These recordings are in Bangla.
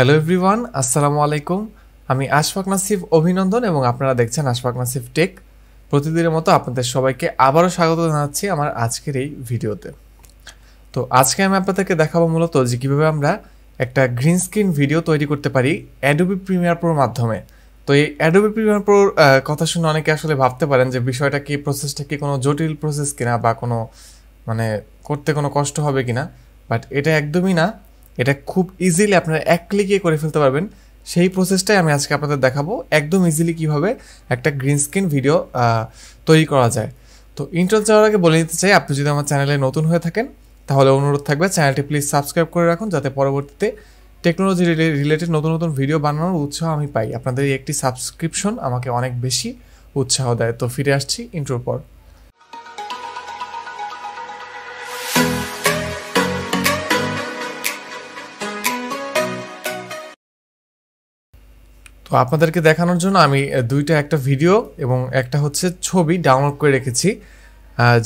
হ্যালো এভরিওয়ান আসসালামু আলাইকুম আমি আশফাক নাসিফ অভিনন্দন এবং আপনারা দেখছেন আশফাক নাসিফ টেক প্রতিদিনের মতো আপনাদের সবাইকে আবারও স্বাগত জানাচ্ছি আমার আজকের এই ভিডিওতে তো আজকে আমি আপনাদেরকে দেখাবো মূলত যে কীভাবে আমরা একটা গ্রিন স্ক্রিন ভিডিও তৈরি করতে পারি অ্যাডোবি প্রিমিয়ার প্রোর মাধ্যমে তো এই অ্যাডোবি প্রিমিয়ার প্রোর কথা শুনে অনেকে আসলে ভাবতে পারেন যে বিষয়টা কি প্রসেসটা কি কোনো জটিল প্রসেস কিনা বা কোনো মানে করতে কোনো কষ্ট হবে কিনা বাট এটা একদমই না এটা খুব ইজিলি আপনারা এক ক্লিকে করে ফেলতে পারবেন সেই প্রসেসটাই আমি আজকে আপনাদের দেখাবো একদম ইজিলি কিভাবে একটা গ্রিন স্ক্রিন ভিডিও তৈরি করা যায় তো ইন্টার যাওয়ার আগে বলে দিতে চাই আপনি যদি আমার চ্যানেলে নতুন হয়ে থাকেন তাহলে অনুরোধ থাকবে চ্যানেলটি প্লিজ সাবস্ক্রাইব করে রাখুন যাতে পরবর্তীতে টেকনোলজি রিলেটেড নতুন নতুন ভিডিও বানানোর উৎসাহ আমি পাই আপনাদের এই একটি সাবস্ক্রিপশন আমাকে অনেক বেশি উৎসাহ দেয় তো ফিরে আসছি ইন্ট্রোর পর তো আপনাদেরকে দেখানোর জন্য আমি দুইটা একটা ভিডিও এবং একটা হচ্ছে ছবি ডাউনলোড করে রেখেছি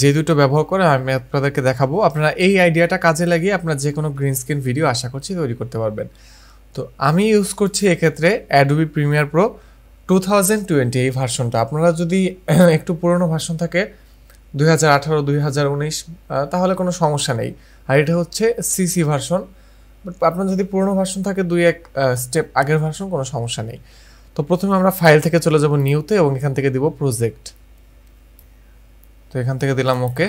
যে দুটো ব্যবহার করে আমি আপনাদেরকে দেখাবো আপনারা এই আইডিয়াটা কাজে লাগিয়ে আপনার যে কোনো গ্রিন স্ক্রিন ভিডিও আশা করছি তৈরি করতে পারবেন তো আমি ইউজ করছি এক্ষেত্রে Adobe Premiere Pro two thousand twenty এই ভার্সনটা আপনারা যদি একটু পুরনো ভার্সন থাকে দুই হাজার আঠারো দুই হাজার উনিশ তাহলে কোনো সমস্যা নেই আর এটা হচ্ছে সিসি ভার্সন বাট আপনার যদি পুরনো ভার্সন থাকে দুই এক স্টেপ আগের ভার্সন কোনো সমস্যা নেই তো প্রথমে আমরা ফাইল থেকে চলে যাব নিউতে এবং এখান থেকে দিব প্রজেক্ট তো এখান থেকে দিলাম ওকে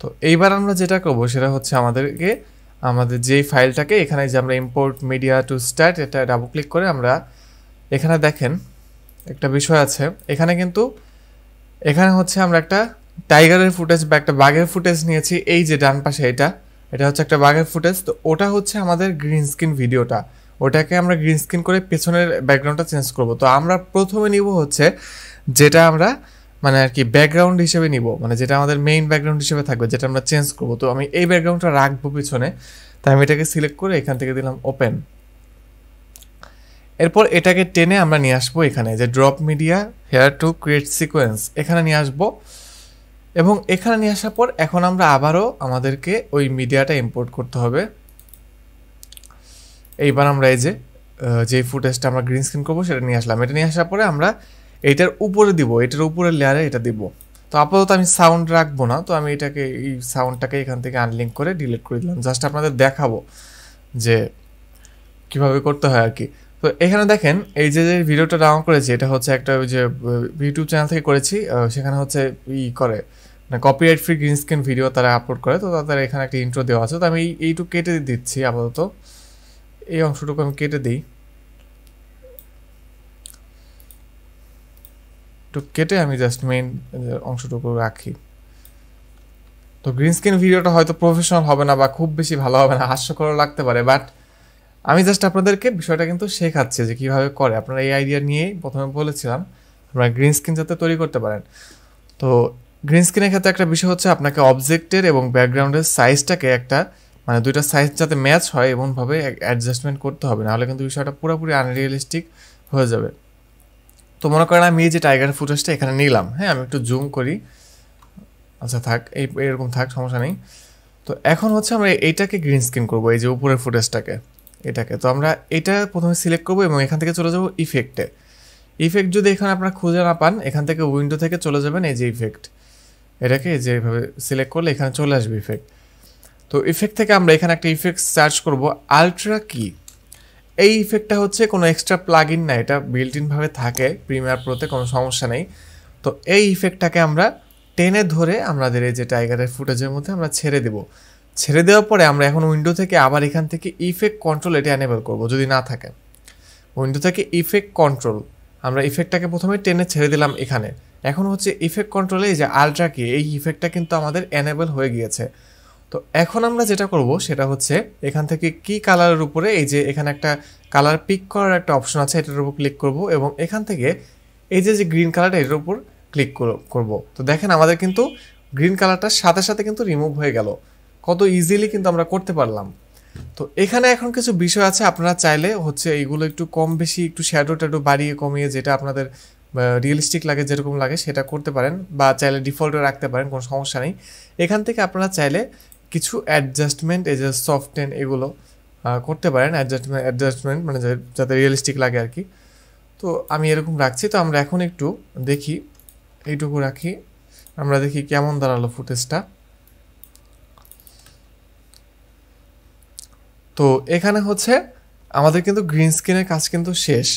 তো এইবার আমরা যেটা করবো সেটা হচ্ছে আমাদেরকে আমাদের যে ফাইলটাকে এখানে যে আমরা ইম্পোর্ট মিডিয়া টু স্ট্যাট এটা ডাবল ক্লিক করে আমরা এখানে দেখেন একটা বিষয় আছে এখানে কিন্তু এখানে হচ্ছে আমরা একটা টাইগারের ফুটেজ বা একটা বাঘের ফুটেজ নিয়েছি এই যে ডান পাশে এটা এটা হচ্ছে একটা বাঘের ফুটেজ তো ওটা হচ্ছে আমাদের গ্রিন স্ক্রিন ভিডিওটা ওটাকে আমরা গ্রিন স্ক্রিন করে পেছনের ব্যাকগ্রাউন্ডটা চেঞ্জ করব তো আমরা প্রথমে নিব হচ্ছে যেটা আমরা মানে আর কি ব্যাকগ্রাউন্ড হিসেবে নিব মানে যেটা আমাদের মেইন ব্যাকগ্রাউন্ড হিসেবে থাকবে যেটা আমরা চেঞ্জ করব তো আমি এই ব্যাকগ্রাউন্ডটা রাখবো পিছনে তাই আমি এটাকে সিলেক্ট করে এখান থেকে দিলাম ওপেন এরপর এটাকে টেনে আমরা নিয়ে আসবো এখানে যে drop media here to create sequence এখানে নিয়ে আসবো এবং এখানে নিয়ে আসার পর এখন আমরা আবারও আমাদেরকে ওই মিডিয়াটা ইম্পোর্ট করতে হবে এইবার আমরা এই যে যে ফুটেজটা আমরা গ্রিন স্ক্রিন করবো সেটা নিয়ে আসলাম এটা নিয়ে আসার পরে আমরা এটার উপরে দিব এটার উপরে লেয়ারে এটা দিব তো আপাতত আমি সাউন্ড রাখবো না তো আমি এটাকে এই সাউন্ডটাকে এখান থেকে আনলিঙ্ক করে ডিলিট করে দিলাম জাস্ট আপনাদের দেখাবো যে কিভাবে করতে হয় আর কি তো এখানে দেখেন এই যে যে ভিডিওটা ডাউনলোড করেছি এটা হচ্ছে একটা ওই যে ইউটিউব চ্যানেল থেকে করেছি সেখানে হচ্ছে ই করে মানে copyright free green screen video তারা আপলোড করে তো তাদের এখানে একটা ইন্ট্রো দেওয়া আছে তো আমি এইটুকু কেটে দিচ্ছি আপাতত এই অংশটুকু আমি কেটে দিই একটু কেটে আমি জাস্ট মেইন অংশটুকু রাখি তো গ্রিন স্ক্রিন ভিডিওটা হয়তো প্রফেশনাল হবে না বা খুব বেশি ভালো হবে না হাস্যকর লাগতে পারে বাট আমি জাস্ট আপনাদেরকে বিষয়টা কিন্তু শেখাচ্ছি যে কীভাবে করে আপনারা এই আইডিয়া নিয়ে প্রথমে বলেছিলাম আপনারা গ্রিন স্ক্রিন যাতে তৈরি করতে পারেন তো গ্রিন স্ক্রিনের ক্ষেত্রে একটা বিষয় হচ্ছে আপনাকে অবজেক্টের এবং ব্যাকগ্রাউন্ডের সাইজটাকে একটা মানে দুইটা সাইজ যাতে ম্যাচ হয় এমনভাবে অ্যাডজাস্টমেন্ট করতে হবে নাহলে কিন্তু বিষয়টা পুরোপুরি আনরিয়েলিস্টিক হয়ে যাবে তো মনে করেন আমি এই যে টাইগার ফুটেজটা এখানে নিলাম হ্যাঁ আমি একটু জুম করি আচ্ছা থাক এই এরকম থাক সমস্যা নেই তো এখন হচ্ছে আমরা এইটাকে গ্রিন স্ক্রিন করবো এই যে উপরের ফুটেজটাকে এটাকে তো আমরা এটা প্রথমে সিলেক্ট করবো এবং এখান থেকে চলে যাবো ইফেক্টে ইফেক্ট যদি এখানে আপনারা খুঁজে না পান এখান থেকে উইন্ডো থেকে চলে যাবেন এই যে ইফেক্ট এটাকে যে এইভাবে সিলেক্ট করলে এখানে চলে আসবে ইফেক্ট তো ইফেক্ট থেকে আমরা এখানে একটা ইফেক্ট সার্চ করব আলট্রা কি এই ইফেক্টটা হচ্ছে কোনো এক্সট্রা প্লাগ ইন না এটা বিল্ট ইনভাবে থাকে প্রিমিয়ার প্রোতে কোনো সমস্যা নেই তো এই ইফেক্টটাকে আমরা টেনে ধরে আমাদের এই যে টাইগারের ফুটেজের মধ্যে আমরা ছেড়ে দেবো ছেড়ে দেওয়ার পরে আমরা এখন উইন্ডো থেকে আবার এখান থেকে ইফেক্ট কন্ট্রোল এটা অ্যানেবল করবো যদি না থাকে উইন্ডো থেকে ইফেক্ট কন্ট্রোল আমরা ইফেক্টটাকে প্রথমে টেনে ছেড়ে দিলাম এখানে এখন হচ্ছে ইফেক্ট কন্ট্রোলে যে আলট্রা কি এই ইফেক্টটা কিন্তু আমাদের অ্যানেবল হয়ে গিয়েছে তো এখন আমরা যেটা করব সেটা হচ্ছে এখান থেকে কি কালারের উপরে এই যে এখানে একটা কালার পিক করার একটা অপশন আছে এটার উপর ক্লিক করব এবং এখান থেকে এই যে যে গ্রিন কালারটা এটার উপর ক্লিক করব তো দেখেন আমাদের কিন্তু গ্রিন কালারটার সাথে সাথে কিন্তু রিমুভ হয়ে গেল কত ইজিলি কিন্তু আমরা করতে পারলাম তো এখানে এখন কিছু বিষয় আছে আপনারা চাইলে হচ্ছে এইগুলো একটু কম বেশি একটু শ্যাডো ট্যাডো বাড়িয়ে কমিয়ে যেটা আপনাদের রিয়েলিস্টিক লাগে যেরকম লাগে সেটা করতে পারেন বা চাইলে ডিফল্টে রাখতে পারেন কোনো সমস্যা নেই এখান থেকে আপনারা চাইলে কিছু অ্যাডজাস্টমেন্ট এই যে সফটেন এগুলো করতে পারেন অ্যাডজাস্টমেন্ট অ্যাডজাস্টমেন্ট মানে যাতে রিয়েলিস্টিক লাগে আর কি তো আমি এরকম রাখছি তো আমরা এখন একটু দেখি এইটুকু রাখি আমরা দেখি কেমন দাঁড়ালো ফুটেজটা তো এখানে হচ্ছে আমাদের কিন্তু গ্রিন স্ক্রিনের কাজ কিন্তু শেষ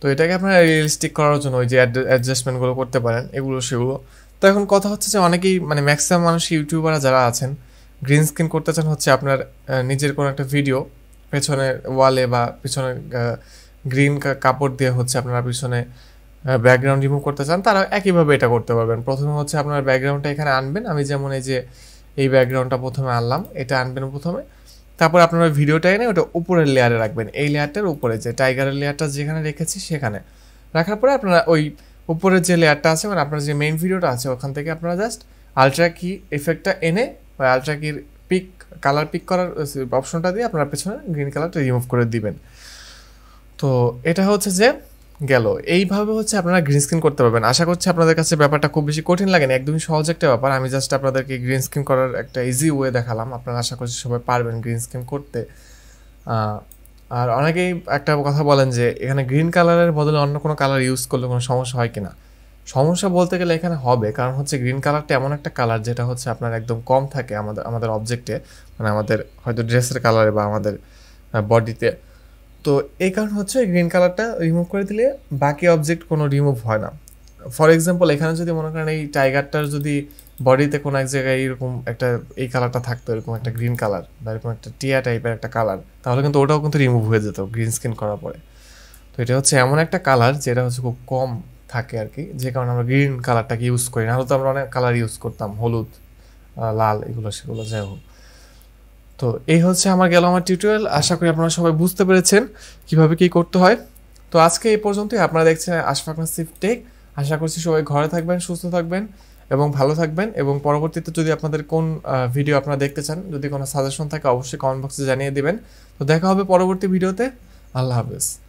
তো এটাকে আপনারা রিয়েলিস্টিক করার জন্য ওই যে অ্যাডজাস্টমেন্টগুলো করতে পারেন এগুলো সেগুলো তো এখন কথা হচ্ছে যে অনেকেই মানে ম্যাক্সিমাম মানুষ ইউটিউবাররা যারা আছেন গ্রিন স্ক্রিন করতে চান হচ্ছে আপনার নিজের কোনো একটা ভিডিও পেছনে ওয়ালে বা পিছনে গ্রিন কাপড় দিয়ে হচ্ছে আপনারা পিছনে ব্যাকগ্রাউন্ড রিমুভ করতে চান তারা একইভাবে এটা করতে পারবেন প্রথমে হচ্ছে আপনার ব্যাকগ্রাউন্ডটা এখানে আনবেন আমি যেমন এই যে এই ব্যাকগ্রাউন্ডটা প্রথমে আনলাম এটা আনবেন প্রথমে তারপর আপনারা ভিডিওটা এনে ওটা উপরের লেয়ারে রাখবেন এই লেয়ারটার উপরে যে টাইগারের লেয়ারটা যেখানে রেখেছি সেখানে রাখার পরে আপনারা ওই উপরের যে লেয়ারটা আছে মানে আপনার যে মেইন ভিডিওটা আছে ওখান থেকে আপনারা জাস্ট আলট্রা কি এফেক্টটা এনে বা ultra key pick colour pick করার অপশনটা দিয়ে আপনারা পেছনে গ্রিন কালারটা রিমুভ করে দিবেন তো এটা হচ্ছে যে গেল এইভাবে হচ্ছে আপনারা গ্রিন স্ক্রিন করতে পারবেন আশা করছি আপনাদের কাছে ব্যাপারটা খুব বেশি কঠিন লাগেনি একদমই সহজ একটা ব্যাপার আমি জাস্ট আপনাদেরকে গ্রিন স্ক্রিন করার একটা ইজি ওয়ে দেখালাম আপনারা আশা করছি সবাই পারবেন গ্রিন স্ক্রিন করতে আর অনেকেই একটা কথা বলেন যে এখানে গ্রিন কালারের বদলে অন্য কোনো কালার ইউজ করলে কোনো সমস্যা হয় কি না সমস্যা বলতে গেলে এখানে হবে কারণ হচ্ছে গ্রিন কালারটা এমন একটা কালার যেটা হচ্ছে আপনার একদম কম থাকে আমাদের আমাদের অবজেক্টে মানে আমাদের হয়তো ড্রেসের কালারে বা আমাদের বডিতে তো এই কারণ হচ্ছে গ্রিন কালারটা রিমুভ করে দিলে বাকি অবজেক্ট কোনো রিমুভ হয় না ফর এক্সাম্পল এখানে যদি মনে করেন এই টাইগারটার যদি বডিতে কোনো এক জায়গায় এরকম একটা এই কালারটা থাকতো এরকম একটা গ্রিন কালার বা এরকম একটা টিয়া টাইপের একটা কালার তাহলে কিন্তু ওটাও কিন্তু রিমুভ হয়ে যেত গ্রিন স্ক্রিন করার পরে তো এটা হচ্ছে এমন একটা কালার যেটা হচ্ছে খুব কম থাকে আর কি যে কারণে আমরা গ্রিন কালারটাকে ইউজ করি না হলে তো আমরা অনেক কালার ইউজ করতাম হলুদ লাল এগুলো সেগুলো যাই হোক তো এই হচ্ছে আমার গেল আমার টিউটোরিয়াল আশা করি আপনারা সবাই বুঝতে পেরেছেন কিভাবে কি করতে হয় তো আজকে এই পর্যন্তই আপনারা দেখছেন আশফাক নাসিফ টেক আশা করছি সবাই ঘরে থাকবেন সুস্থ থাকবেন এবং ভালো থাকবেন এবং পরবর্তীতে যদি আপনাদের কোন ভিডিও আপনারা দেখতে চান যদি কোনো সাজেশন থাকে অবশ্যই কমেন্ট বক্সে জানিয়ে দেবেন তো দেখা হবে পরবর্তী ভিডিওতে আল্লাহ হাফেজ